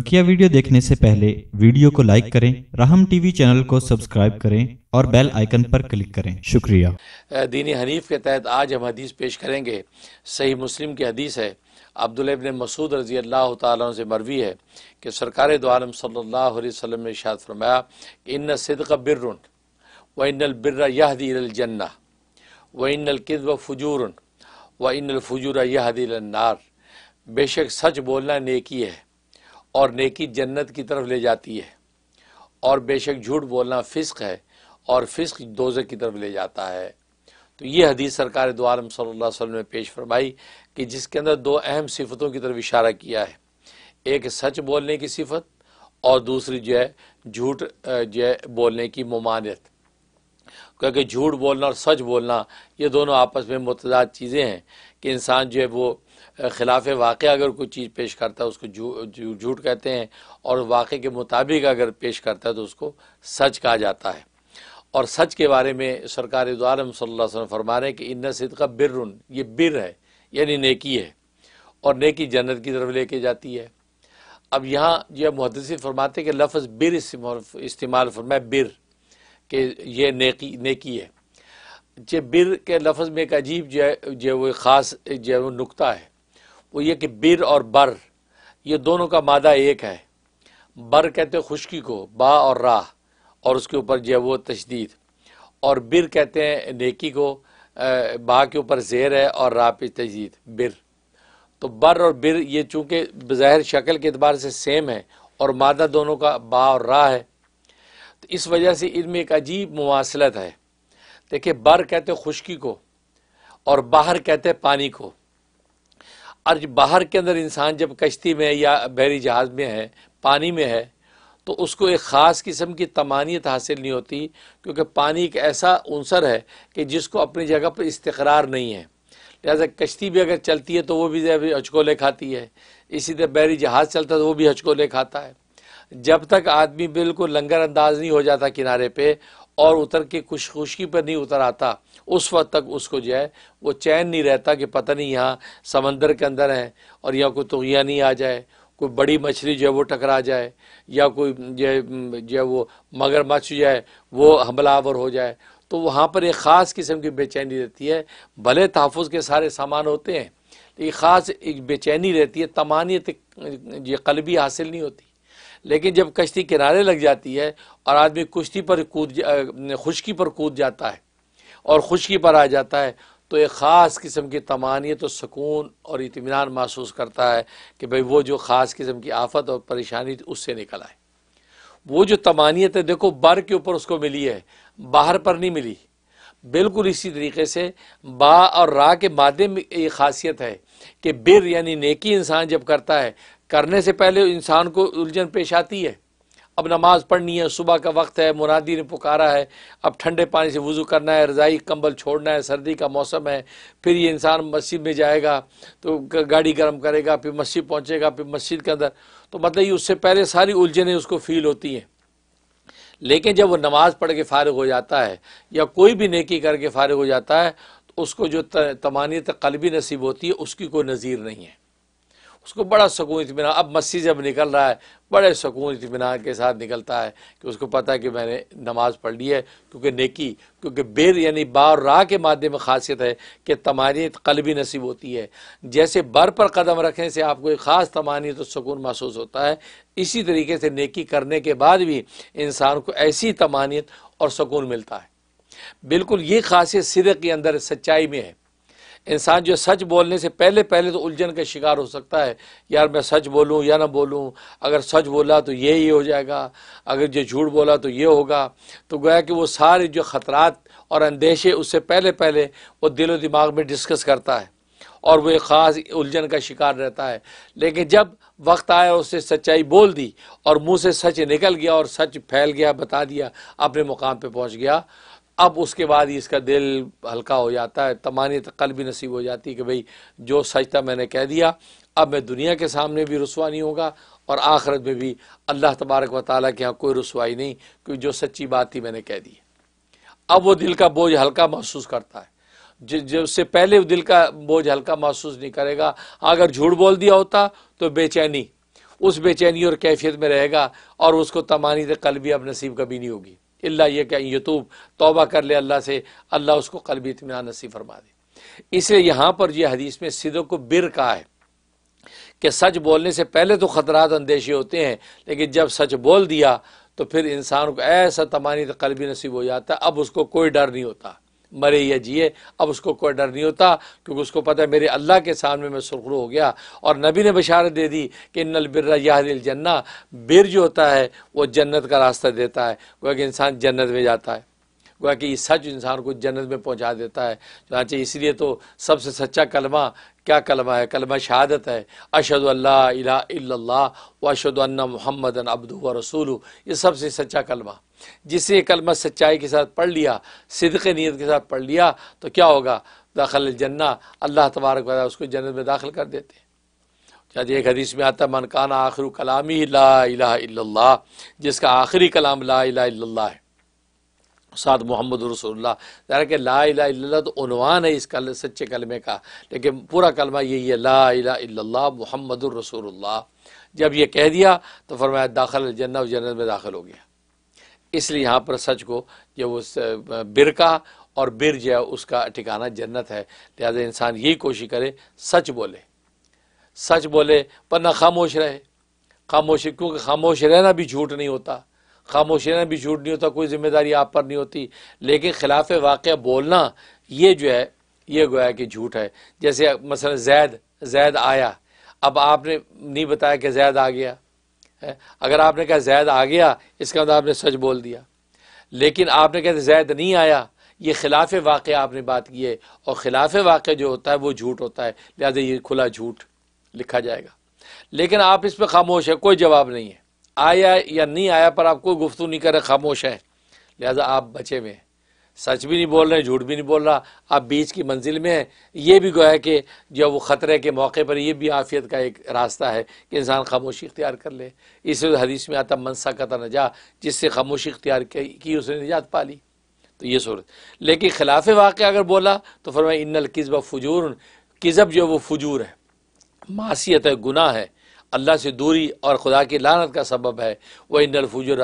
बकिया वीडियो देखने से पहले वीडियो को लाइक करें राहम टीवी चैनल को सब्सक्राइब करें और बेल आइकन पर क्लिक करें शुक्रिया दीनी हनीफ के तहत आज हम हदीस पेश करेंगे सही मुस्लिम की हदीस है अब्दुल्ला इबन मसूद रजी अल्लाह तन से मरवी है कि सरकार दोम सल्लाम सल्लल्लाहु ने शाद फरमाया इन सिदक बिर व इन बिर्र यहदीलजन्ना व इन किद फजूर व इन फजूर यहदीलनार बेशक सच बोलना नेकी है और नेकी जन्नत की तरफ ले जाती है और बेशक झूठ बोलना फ़िस्क है और फ़िस्क दोजे की तरफ ले जाता है तो ये हदीस सरकार द्वारा सल्लल्लाहु अलैहि वसल्लम ने पेश फरमाई कि जिसके अंदर दो अहम सिफतों की तरफ इशारा किया है एक सच बोलने की सिफत और दूसरी जो है झूठ जो है बोलने की ममानियत क्योंकि झूठ बोलना और सच बोलना ये दोनों आपस में मतदाद चीज़ें हैं कि इंसान जो है वो ख़िलाफ़ वाक़ अगर कोई चीज़ पेश करता है उसको झूठ कहते हैं और वाक़े के मुताबिक अगर पेश करता है तो उसको सच कहा जाता है और सच के बारे में सरकार आलम वसल्लम फरमा रहे हैं कि इन्न सिद्का बिर ये बिर है यानी नेकी है और नेकी जन्नत की तरफ लेके जाती है अब यहाँ जो मुहदसिन फरमाते हैं कि लफ्ज़ बिर इस्तेमाल फरमाए बिर कि ये नेकी नेकी है जो बिर के लफ्ज़ में एक अजीब जो है जो वो ख़ास जो है वो नुकता है वो ये कि बिर और बर ये दोनों का मादा एक है बर कहते हैं खुशकी को बा और राह और उसके ऊपर जो है वो तशदीद और बिर कहते हैं नेकी को बा के ऊपर जेर है और राह पे तजदीद बिर तो बर और बिर ये चूँकि बज़ाहिर शक्ल के अतबार से सेम है और मादा दोनों का बा और राह है तो इस वजह से इनमें एक अजीब मुासलत है देखिए बर कहते खुशकी को और बाहर कहते पानी को और बाहर के अंदर इंसान जब कश्ती में या बहरी जहाज़ में है पानी में है तो उसको एक ख़ास किस्म की तमानियत हासिल नहीं होती क्योंकि पानी एक ऐसा अनसर है कि जिसको अपनी जगह पर इस्तकरार नहीं है लिहाजा कश्ती भी अगर चलती है तो वो भी हचकोले खाती है इसी तरह बहरी जहाज़ चलता है तो वो भी हचकोले खाता है जब तक आदमी बिल्कुल लंगर अंदाज नहीं हो जाता किनारे पे और उतर के खुश खुशकी पर नहीं उतर आता उस वक्त तक उसको जो है वो चैन नहीं रहता कि पता नहीं यहाँ समंदर के अंदर है और यहाँ कोई तुगिया नहीं आ जाए कोई बड़ी मछली जो है वो टकरा जाए या कोई जो जो है वो मगरमच्छ जो है वो हमलावर हो जाए तो वहाँ पर एक ख़ास किस्म की बेचैनी रहती है भले तहफ़ के सारे सामान होते हैं लेकिन ख़ास एक बेचैनी रहती है तमानियत ये कलबी हासिल नहीं होती लेकिन जब कश्ती किनारे लग जाती है और आदमी कुश्ती पर कूद खुशकी पर कूद जाता है और खुशकी पर आ जाता है तो एक ख़ास किस्म की तमानियत और सुकून और इतमान महसूस करता है कि भाई वो जो ख़ास किस्म की आफत और परेशानी उससे निकल आए वो जो तमानियत है देखो बर के ऊपर उसको मिली है बाहर पर नहीं मिली बिल्कुल इसी तरीके से बा और रा के मादे में ये खासियत है कि बिर यानी नेकी इंसान जब करता है करने से पहले इंसान को उलझन पेश आती है अब नमाज़ पढ़नी है सुबह का वक्त है मुनादी ने पुकारा है अब ठंडे पानी से वज़ू करना है रज़ाई कंबल छोड़ना है सर्दी का मौसम है फिर ये इंसान मस्जिद में जाएगा तो गाड़ी गर्म करेगा फिर मस्जिद पहुंचेगा फिर मस्जिद के अंदर तो मतलब ये उससे पहले सारी उलझनें उसको फील होती हैं लेकिन जब वो नमाज़ पढ़ के फ़ारग हो जाता है या कोई भी नेकी करके फ़ारग हो जाता है तो उसको जो तमानियत कलबी नसीब होती है उसकी कोई नज़ीर नहीं है उसको बड़ा सुकून इतमान अब मस्सी जब निकल रहा है बड़े सुकून इतमान के साथ निकलता है कि उसको पता है कि मैंने नमाज़ पढ़ ली है क्योंकि नेकी क्योंकि बेर यानी बा और राह के माध्यम में खासियत है कि तमानियत कलबी नसीब होती है जैसे बर पर कदम रखने से आपको एक ख़ास तमानियत और सुकून महसूस होता है इसी तरीके से नेकी करने के बाद भी इंसान को ऐसी तमानियत और सुकून मिलता है बिल्कुल ये खासियत सिरे के अंदर सच्चाई में है इंसान जो सच बोलने से पहले पहले तो उलझन का शिकार हो सकता है यार मैं सच बोलूँ या ना बोलूँ अगर सच बोला तो ये ही हो जाएगा अगर जो झूठ बोला तो ये होगा तो गोया कि वो सारे जो ख़तरात और अंदेशे उससे पहले पहले वो दिलो दिमाग में डिस्कस करता है और वो एक ख़ास उलझन का शिकार रहता है लेकिन जब वक्त आया उसने सच्चाई बोल दी और मुँह से सच निकल गया और सच फैल गया बता दिया अपने मुकाम पर पहुँच गया अब उसके बाद ही इसका दिल हल्का हो जाता है तमानी तकल भी नसीब हो जाती है कि भाई जो सजता मैंने कह दिया अब मैं दुनिया के सामने भी रसवा नहीं होगा और आखिरत में भी अल्लाह तबारक व ताली के यहाँ कोई रसवाई नहीं क्योंकि जो सच्ची बात थी मैंने कह दी अब वो दिल का बोझ हल्का महसूस करता है से पहले दिल का बोझ हल्का महसूस नहीं करेगा अगर झूठ बोल दिया होता तो बेचैनी उस बेचैनी और कैफियत में रहेगा और उसको तमानी कल भी अब नसीब कभी नहीं होगी अल्लाह ये कि यूतूब तोबा कर ले अल्लाह से अल्लाह उसको कलबी इतमान नसीब फरमा दे इसलिए यहाँ पर यह हदीस में सिदों को बिर कहा है कि सच बोलने से पहले तो ख़तरा अंदेशे होते हैं लेकिन जब सच बोल दिया तो फिर इंसान को ऐसा तमानी तो तकलबी नसीब हो जाता है अब उसको कोई डर नहीं होता मरे या जिए अब उसको कोई डर नहीं होता क्योंकि उसको पता है मेरे अल्लाह के सामने मैं सुरखरू हो गया और नबी ने बशारत दे दी कि नल बिर्रा याहिल जन्ना बिर जो होता है वो जन्नत का रास्ता देता है क्योंकि इंसान जन्नत में जाता है गोया कि सच इंसान को जन्नत में पहुंचा देता है चाहे इसलिए तो सबसे सच्चा कलमा क्या कलमा है कलमा शहादत है अशद अल्लाह व अशद मोहम्मद अब्दू व रसूल ये सबसे सच्चा कलमा जिसे ये कलमा सच्चाई के साथ पढ़ लिया सिदक नीयत के साथ पढ़ लिया तो क्या होगा दाखिल जन्ना अल्लाह तबारक वाली उसको जन्नत में दाखिल कर देते चाहे एक हदीस में आता मनकाना आखिर कलामी ला इला जिसका आखिरी कलाम ला इला है साथ मोहम्मद रसोल्ला ज़रा कि ला इला तो उनवान है इस कल सच्चे कलमे का लेकिन पूरा कलमा यही है ला इला मोहम्मद रसोल्ला जब ये कह दिया तो फरमाया दाखिल जन्नत जन्नत में दाखिल हो गया इसलिए यहाँ पर सच को जब उस बिर का और बिर जो है उसका ठिकाना जन्नत है लिहाजा इंसान यही कोशिश करे सच बोले सच बोले पर ना खामोश रहे खामोशी क्योंकि खामोश रहना भी झूठ नहीं होता खामोशियाना भी झूठ नहीं होता कोई जिम्मेदारी आप पर नहीं होती लेकिन खिलाफ वाक़ बोलना ये जो है ये गोया कि झूठ है जैसे मसला जैद जैद आया अब आपने नहीं बताया कि जैद आ गया है अगर आपने कहा जैद आ गया इसका मतलब आपने सच बोल दिया लेकिन आपने कहा जैद नहीं आया ये खिलाफ वाक़ आपने बात की है और खिलाफ वाक़ जो होता है वो झूठ होता है लिहाजा ये खुला झूठ लिखा जाएगा लेकिन आप इस पर खामोश है कोई जवाब नहीं है आया या नहीं आया पर आप कोई गुफ्तु नहीं कर रहे खामोश है लिहाजा आप बचे हुए सच भी नहीं बोल रहे झूठ भी नहीं बोल रहा आप बीच की मंजिल में हैं ये भी गोया कि जो वो ख़तरे के मौके पर यह भी आफियत का एक रास्ता है कि इंसान खामोशी इख्तियार कर ले इस हदीस में आता मनसा का जा जिससे खामोशी इख्तियार की उसने निजात पा ली तो ये सूरत लेकिन खिलाफ वाक़ अगर बोला तो फरमाया इन्नल किस्ब फजूर किज़ब जो वो फजूर है मासीत है गुनाह है अल्लाह से दूरी और खुदा की लानत का सबब है वह इन फजूर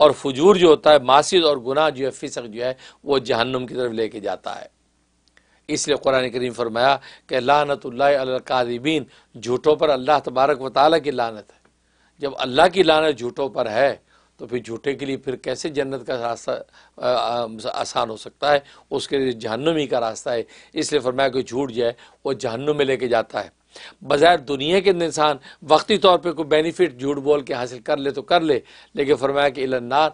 और फजूर जो होता है मासिद और गुनाह जो है फिसक जो है वह जहन्नम की तरफ लेके जाता है इसलिए कुरान करीम फरमाया कि लानत लानतकादबीन झूठों पर अल्लाह तबारक व ताली की लानत है जब अल्लाह की लानत झूठों पर है तो फिर झूठे के लिए फिर कैसे जन्नत का रास्ता आसान हो सकता है उसके लिए जहनुम ही का रास्ता है इसलिए फरमाया कि झूठ जो है वो जहन्नम में लेके जाता है बज़ाहिर दुनिया के इंसान वक्ती तौर पर कोई बेनिफिट झूठ बोल के हासिल कर ले तो कर ले लेकिन फरमाया कि इलन्नार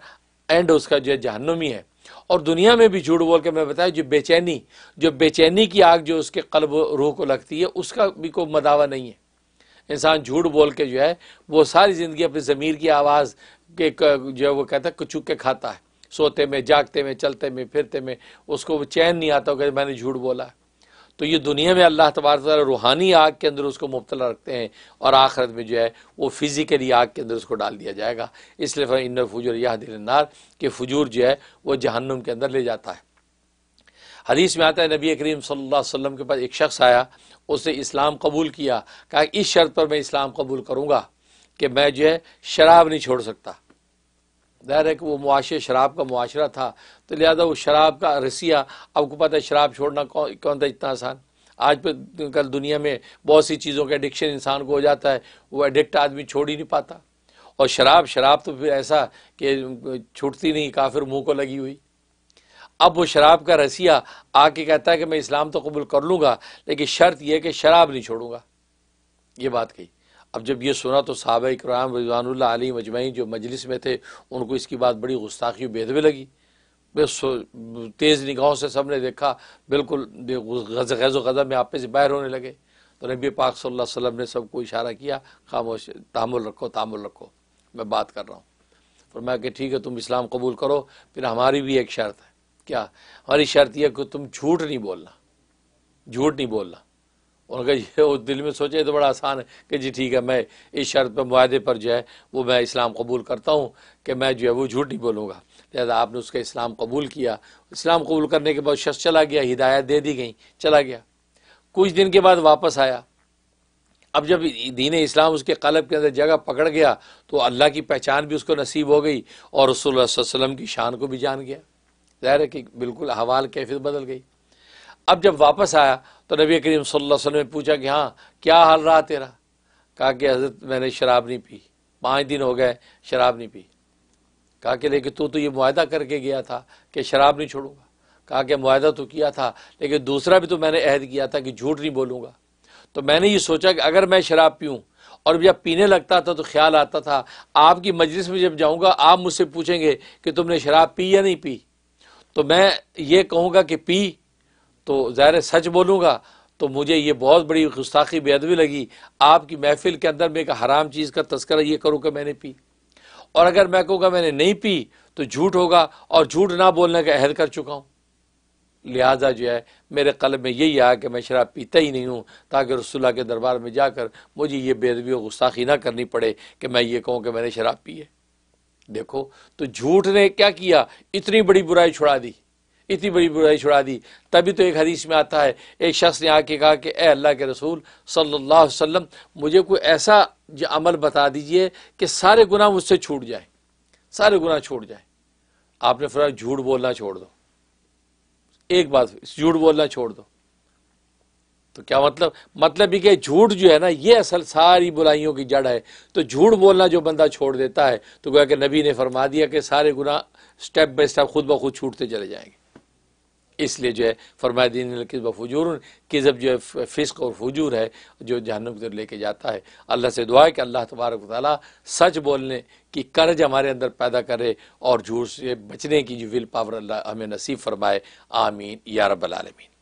एंड उसका जो है जहनुमी है और दुनिया में भी झूठ बोल के मैं बताया जो बेचैनी जो बेचैनी की आग जो उसके कल्ब रूह को लगती है उसका भी कोई मदावा नहीं है इंसान झूठ बोल के जो है वो सारी ज़िंदगी अपनी ज़मीर की आवाज़ के जो है वो कहता है कुचूक के खाता है सोते में जागते में चलते में फिरते में उसको वो चैन नहीं आता होगा मैंने झूठ बोला है तो ये दुनिया में अल्लाह तबार रूहानी आग के अंदर उसको मुबतला रखते हैं और आखिरत में जो है वो फिज़िकली आग के अंदर उसको डाल दिया जाएगा इसलिए फिर इन फजूर यह दिलनार के फजूर जो है वह जहन्नम के अंदर ले जाता है हदीस में आता है नबी करीम सल्ला वम के पास एक शख्स आया उसने इस्लाम कबूल किया कहा इस शर्त पर मैं इस्लाम कबूल करूँगा कि मैं जो है शराब नहीं छोड़ सकता ज़ाहिर है कि वो मुआशे शराब का मुआशरा था तो लिहाजा उस शराब का रसिया आपको पता है शराब छोड़ना कौन कौन था इतना आसान आज पे कल दुनिया में बहुत सी चीज़ों का एडिक्शन इंसान को हो जाता है वो एडिक्ट आदमी छोड़ ही नहीं पाता और शराब शराब तो फिर ऐसा कि छूटती नहीं काफिर मुँह को लगी हुई अब वो शराब का रसिया आके कहता है कि मैं इस्लाम तो कबूल कर लूँगा लेकिन शर्त यह कि शराब नहीं छोड़ूंगा ये बात कही अब जब ये सुना तो साहब इक्राम रिजवान अली जो मजलिस में थे उनको इसकी बात बड़ी गुस्ताखी बेदबे लगी तेज़ निगाहों से सब ने देखा बिल्कुल गैज़ो गज़ब में आपे से बाहर होने लगे तो नबी पाक सल्लल्लाहु अलैहि वसल्लम ने सबको इशारा किया खामोश तामुल रखो तामुल रखो मैं बात कर रहा हूँ मैं कि ठीक है तुम इस्लाम कबूल करो फिर हमारी भी एक शर्त है क्या हमारी शर्त यह कि तुम झूठ नहीं बोलना झूठ नहीं बोलना उनका ये वो दिल में सोचे तो बड़ा आसान है कि जी ठीक है मैं इस शर्त पर माहदे पर जो है वो मैं इस्लाम कबूल करता हूँ कि मैं जो है वो झूठ नहीं बोलूँगा लिहाजा आपने उसका इस्लाम कबूल किया इस्लाम कबूल करने के बाद शख्स चला गया हिदायत दे दी गई चला गया कुछ दिन के बाद वापस आया अब जब दीन इस्लाम उसके कलब के अंदर जगह पकड़ गया तो अल्लाह की पहचान भी उसको नसीब हो गई और रसोल्ला की शान को भी जान गया ज़ाहिर है कि बिल्कुल हवाल कैफियत बदल गई अब जब वापस आया तो नबी करीम सल्लल्लाहु अलैहि वसल्लम ने पूछा कि हाँ क्या हाल रहा तेरा कहा कि हजरत मैंने शराब नहीं पी पाँच दिन हो गए शराब नहीं पी कहा कि लेकिन तू तो ये माहदा करके गया था कि शराब नहीं छोड़ूंगा कहा कि माहा तो किया था लेकिन दूसरा भी तो मैंने अहद किया था कि झूठ नहीं बोलूँगा तो मैंने ये सोचा कि अगर मैं शराब पीऊँ और जब पीने लगता था तो ख्याल आता था आपकी मजलिस में जब जाऊँगा आप मुझसे पूछेंगे कि तुमने शराब पी या नहीं पी तो मैं ये कहूँगा कि पी तो ज़ाहिर सच बोलूँगा तो मुझे ये बहुत बड़ी गुस्ताखी बेअदबी लगी आपकी महफिल के अंदर मैं एक हराम चीज़ का तस्करा ये करूँ कि मैंने पी और अगर मैं कहूँगा मैंने नहीं पी तो झूठ होगा और झूठ ना बोलने का अहद कर चुका हूँ लिहाजा जो है मेरे कल में यही आया कि मैं शराब पीता ही नहीं हूँ ताकि रसुल्ला के दरबार में जाकर मुझे ये बेदबी और गुस्ताखी ना करनी पड़े कि मैं ये कहूँ कि मैंने शराब पी है देखो तो झूठ ने क्या किया इतनी बड़ी बुराई छुड़ा दी इतनी बड़ी बुराई छुड़ा दी तभी तो एक हदीस में आता है एक शख्स ने आके कहा कि ए अल्लाह के रसूल सल्लल्लाहु अलैहि वसल्लम मुझे कोई ऐसा अमल बता दीजिए कि सारे गुना मुझसे छूट जाए सारे गुना छूट जाए आपने फिर झूठ बोलना छोड़ दो एक बात झूठ बोलना छोड़ दो तो क्या मतलब मतलब ये कि झूठ जो है ना ये असल सारी बुराइयों की जड़ है तो झूठ बोलना जो बंदा छोड़ देता है तो गोया कि नबी ने फरमा दिया कि सारे गुना स्टेप बाय स्टेप खुद ब खुद छूटते चले जाएंगे इसलिए जो है फरमादीन किस्बूर कि जब जो है फ़िस्क और फजूर है जो जहनम की तरफ लेके जाता है अल्लाह से दुआ है कि अल्लाह तबारक ताली सच बोलने की कर्ज हमारे अंदर पैदा करे और झूठ से बचने की जो विल पावर अल्लाह हमें नसीब फरमाए आमीन या रबालमीन